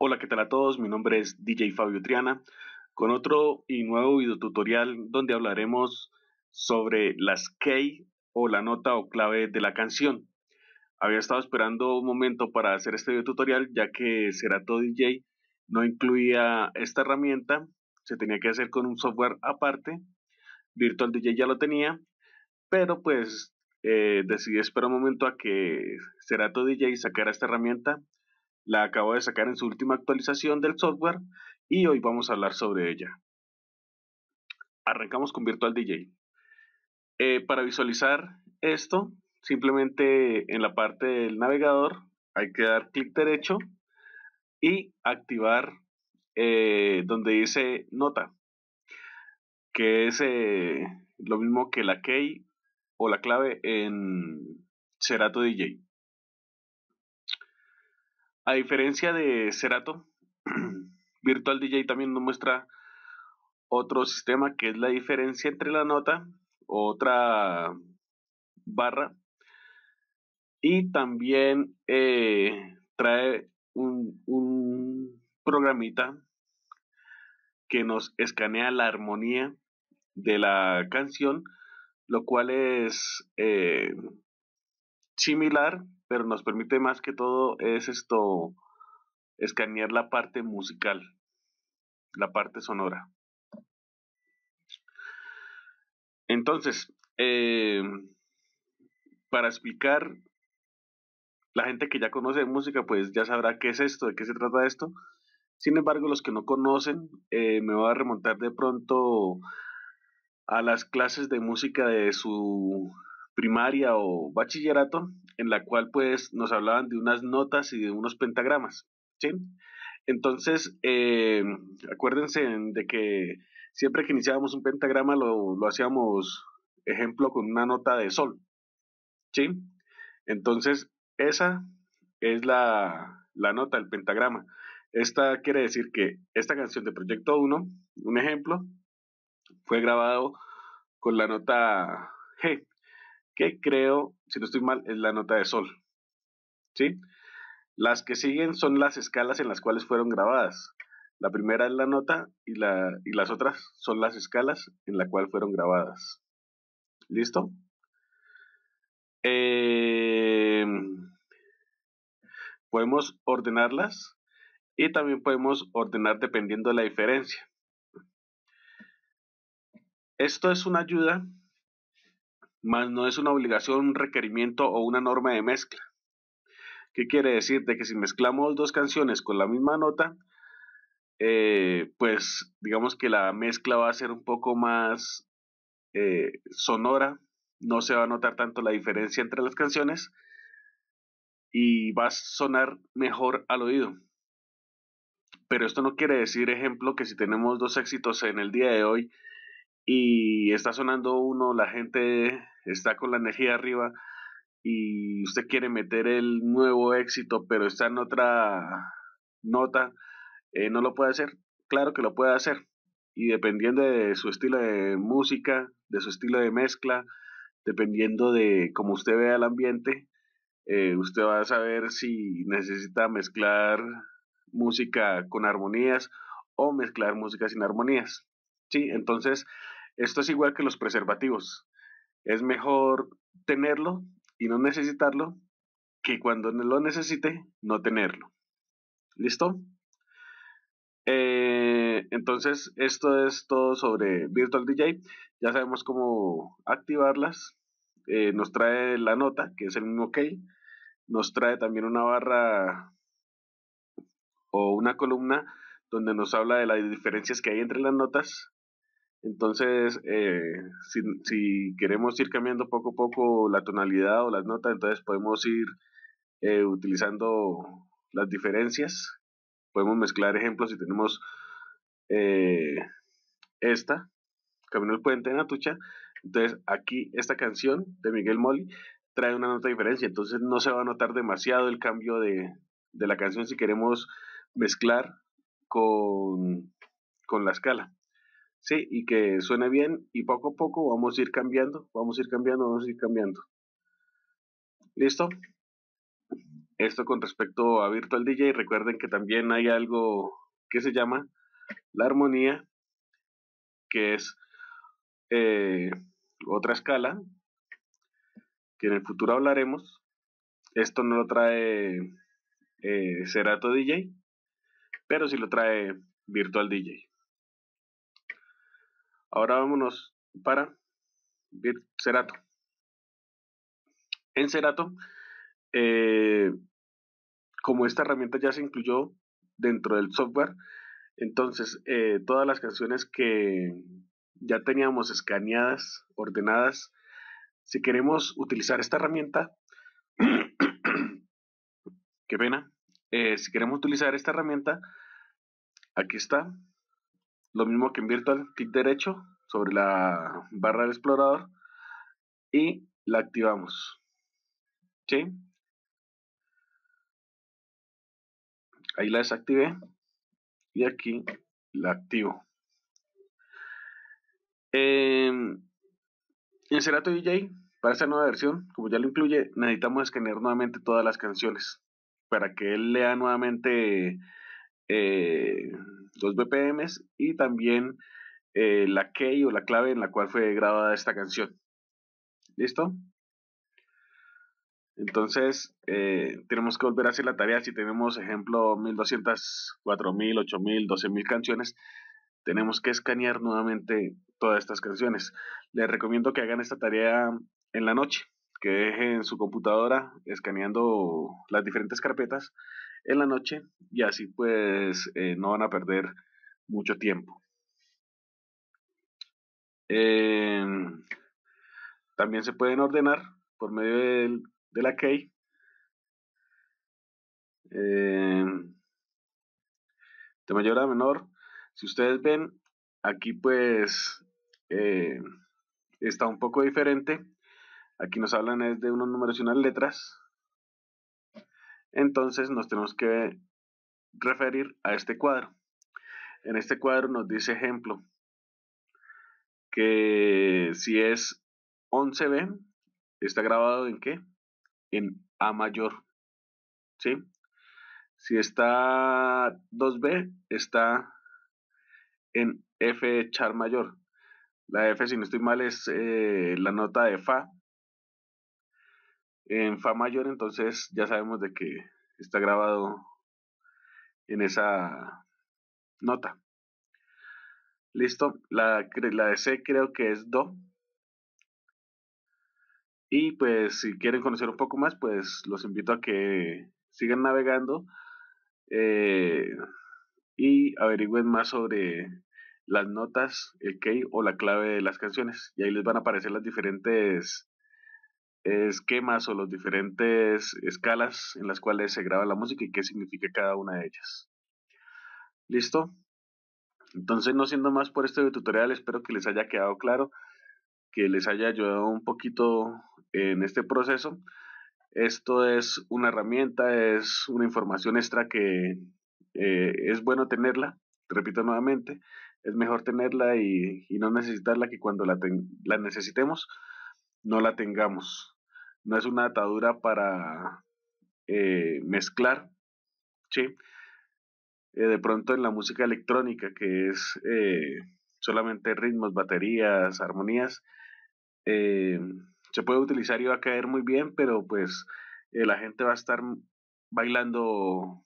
Hola, ¿qué tal a todos? Mi nombre es DJ Fabio Triana con otro y nuevo video tutorial donde hablaremos sobre las key o la nota o clave de la canción. Había estado esperando un momento para hacer este video tutorial ya que Serato DJ no incluía esta herramienta, se tenía que hacer con un software aparte. Virtual DJ ya lo tenía, pero pues eh, decidí esperar un momento a que Serato DJ sacara esta herramienta la acabo de sacar en su última actualización del software y hoy vamos a hablar sobre ella. Arrancamos con Virtual DJ. Eh, para visualizar esto, simplemente en la parte del navegador hay que dar clic derecho y activar eh, donde dice nota, que es eh, lo mismo que la key o la clave en Serato DJ. A diferencia de Cerato, Virtual DJ también nos muestra otro sistema que es la diferencia entre la nota, otra barra, y también eh, trae un, programita que nos escanea la armonía de la canción, lo cual es eh, similar, pero nos permite más que todo es esto, escanear la parte musical, la parte sonora. Entonces, eh, para explicar, la gente que ya conoce música, pues ya sabrá qué es esto, de qué se trata esto. Sin embargo, los que no conocen, eh, me voy a remontar de pronto a las clases de música de su primaria o bachillerato, en la cual pues nos hablaban de unas notas y de unos pentagramas, Entonces, eh, acuérdense de que siempre que iniciábamos un pentagrama lo, hacíamos, ejemplo, con una nota de sol, Entonces, esa es la, nota, el pentagrama. Esta quiere decir que esta canción de Proyecto 1, un ejemplo, fue grabado con la nota G, que creo, si no estoy mal, es la nota de sol. ¿Sí? Las que siguen son las escalas en las cuales fueron grabadas. La primera es la nota y, las otras son las escalas en las cuales fueron grabadas. ¿Listo? Em, podemos ordenarlas y también podemos ordenar dependiendo de la diferencia. Esto es una ayuda más no es una obligación, un requerimiento o una norma de mezcla. ¿Qué quiere decir? De que si mezclamos dos canciones con la misma nota, eh, pues digamos que la mezcla va a ser un poco más eh, sonora, no se va a notar tanto la diferencia entre las canciones y va a sonar mejor al oído. Pero esto no quiere decir, ejemplo, que si tenemos dos éxitos en el día de hoy y está sonando uno, la gente está con la energía arriba y usted quiere meter el nuevo éxito, pero está en otra nota, eh, no lo puede hacer. Claro que lo puede hacer. Y dependiendo de su estilo de música, de su estilo de mezcla, dependiendo de cómo usted vea el ambiente, eh, usted va a saber si necesita mezclar música con armonías o mezclar música sin armonías. Sí, entonces esto es igual que los preservativos es mejor tenerlo y no necesitarlo que cuando lo necesite no tenerlo. ¿Listo? Eh, entonces, esto es todo sobre Virtual DJ. Ya sabemos cómo activarlas. Eh, nos trae la nota, que es el mismo key. Nos trae también una barra o una columna donde nos habla de las diferencias que hay entre las notas. Entonces, eh, si, queremos ir cambiando poco a poco la tonalidad o las notas, entonces podemos ir eh, utilizando las diferencias. Podemos mezclar ejemplos si tenemos eh, esta, Camino del Puente en Atucha. Entonces, aquí esta canción de Miguel Molly trae una nota de diferencia, entonces no se va a notar demasiado el cambio de, la canción si queremos mezclar con la escala. Sí, y que suene bien y poco a poco vamos a ir cambiando, vamos a ir cambiando, vamos a ir cambiando. ¿Listo? Esto con respecto a Virtual DJ, recuerden que también hay algo que se llama la armonía, que es eh, otra escala, que en el futuro hablaremos. Esto no lo trae eh, Serato DJ, pero sí lo trae Virtual DJ. Ahora vámonos para Cerato. En Cerato, eh, como esta herramienta ya se incluyó dentro del software, entonces eh, todas las canciones que ya teníamos escaneadas, ordenadas, si queremos utilizar esta herramienta, qué pena, eh, si queremos utilizar esta herramienta, aquí está, lo mismo que en virtual, clic derecho sobre la barra del explorador y la activamos. ¿Sí? Ahí la desactivé y aquí la activo. Em, en Serato DJ, para esta nueva versión, como ya lo incluye, necesitamos escanear nuevamente todas las canciones para que él lea nuevamente eh, 2 BPMs y también eh, la key o la clave en la cual fue grabada esta canción. ¿Listo? Entonces, eh, tenemos que volver a hacer la tarea. Si tenemos, ejemplo, 1200, 4000, 8000, 12000 canciones, tenemos que escanear nuevamente todas estas canciones. Les recomiendo que hagan esta tarea en la noche, que dejen su computadora escaneando las diferentes carpetas en la noche y así pues eh, no van a perder mucho tiempo. Em, también se pueden ordenar por medio de, de la key. Em, de mayor a menor. Si ustedes ven, aquí pues eh, está un poco diferente. Aquí nos hablan es de unos números y unas letras. Entonces nos tenemos que referir a este cuadro. En este cuadro nos dice ejemplo que si es 11B, está grabado en qué? En A mayor. ¿Sí? Si está 2B, está en F char mayor. La F, si no estoy mal, es eh, la nota de Fa en Fa mayor, entonces ya sabemos de que está grabado en esa nota. Listo, la, la de C creo que es Do. Y pues si quieren conocer un poco más, pues los invito a que sigan navegando eh, y averigüen más sobre las notas, el key o la clave de las canciones. Y ahí les van a aparecer las diferentes esquemas o las diferentes escalas en las cuales se graba la música y qué significa cada una de ellas. ¿Listo? Entonces, no siendo más por este tutorial, espero que les haya quedado claro, que les haya ayudado un poquito en este proceso. Esto es una herramienta, es una información extra que eh, es bueno tenerla, repito nuevamente, es mejor tenerla y, no necesitarla que cuando la, la necesitemos no la tengamos no es una atadura para eh, mezclar, ¿sí? Eh, de pronto en la música electrónica, que es eh, solamente ritmos, baterías, armonías, se puede utilizar y va a caer muy bien, pero pues la gente va a estar bailando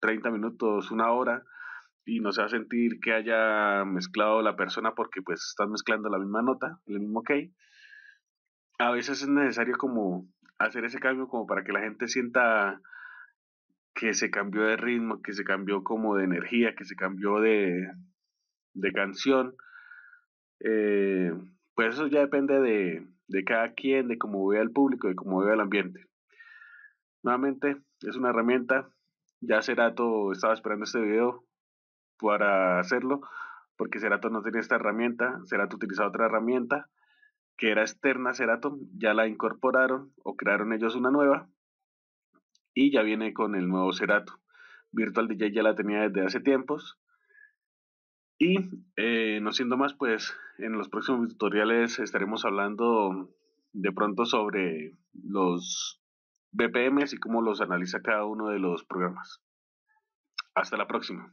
30 minutos, una hora, y no se va a sentir que haya mezclado la persona porque pues están mezclando la misma nota, el mismo key a veces es necesario como hacer ese cambio como para que la gente sienta que se cambió de ritmo, que se cambió como de energía, que se cambió de, canción. Eh, pues eso ya depende de, cada quien, de cómo vea el público, de cómo vea el ambiente. Nuevamente, es una herramienta. Ya Cerato estaba esperando este video para hacerlo, porque Cerato no tenía esta herramienta. Cerato utiliza otra herramienta que era externa Serato, ya la incorporaron o crearon ellos una nueva y ya viene con el nuevo Cerato. Virtual DJ ya la tenía desde hace tiempos. Y eh, no siendo más, pues en los próximos tutoriales estaremos hablando de pronto sobre los BPMs y cómo los analiza cada uno de los programas. Hasta la próxima.